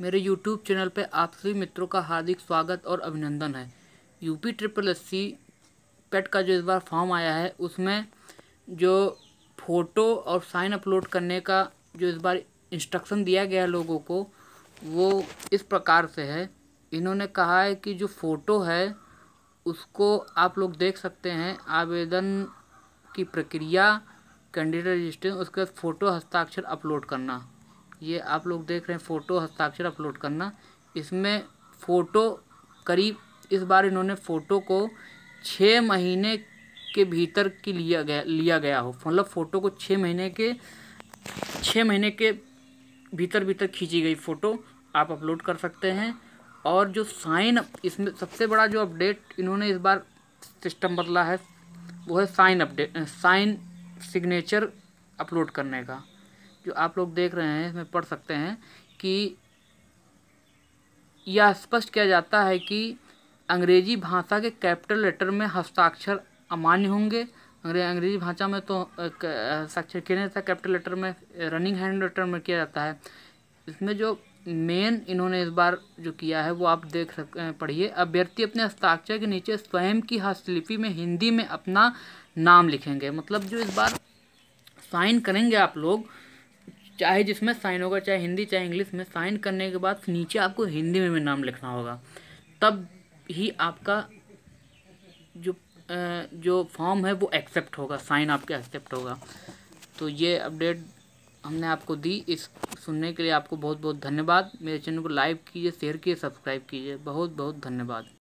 मेरे YouTube channel पर आप सभी मित्रों का हार्दिक स्वागत और अभिनंदन है UP triple S C PET का जो इस बार फॉर्म आया है उसमें जो फ़ोटो और साइन अपलोड करने का जो इस बार इंस्ट्रक्शन दिया गया है लोगों को वो इस प्रकार से है इन्होंने कहा है कि जो फ़ोटो है उसको आप लोग देख सकते हैं आवेदन की प्रक्रिया कैंडिडेट रजिस्ट्रेशन उसके बाद फ़ोटो हस्ताक्षर अपलोड करना ये आप लोग देख रहे हैं फ़ोटो हस्ताक्षर अपलोड करना इसमें फ़ोटो करीब इस बार इन्होंने फ़ोटो को छः महीने के भीतर की लिया गया लिया गया हो मतलब फ़ोटो को छः महीने के छः महीने के भीतर भीतर खींची गई फ़ोटो आप अपलोड कर सकते हैं और जो साइन इसमें सबसे बड़ा जो अपडेट इन्होंने इस बार सिस्टम बदला है वो है sign update sign signature upload करने का जो आप लोग देख रहे हैं इसमें पढ़ सकते हैं कि यह स्पष्ट किया जाता है कि अंग्रेजी भाषा के कैपिटल लेटर में हस्ताक्षर अमान्य होंगे अंग्रे अंग्रेजी भाषा में तो हस्ताक्षर किया जाता है कैपिटल लेटर में रनिंग हैंड लेटर में किया जाता है इसमें जो मेन इन्होंने इस बार जो किया है वो आप देख सक पढ़िए अभ्यर्थी अपने हस्ताक्षर के नीचे स्वयं की हस्तलिपि में हिंदी में अपना नाम लिखेंगे मतलब जो इस बार साइन करेंगे आप लोग चाहे जिसमें साइन होगा चाहे हिंदी चाहे इंग्लिश में साइन करने के बाद नीचे आपको हिंदी में भी नाम लिखना होगा तब ही आपका जो जो फॉर्म है वो एक्सेप्ट होगा साइन आपके एक्सेप्ट होगा तो ये अपडेट हमने आपको दी इस सुनने के लिए आपको बहुत बहुत धन्यवाद मेरे चैनल को लाइक कीजिए शेयर कीजिए सब्सक्राइब कीजिए बहुत बहुत धन्यवाद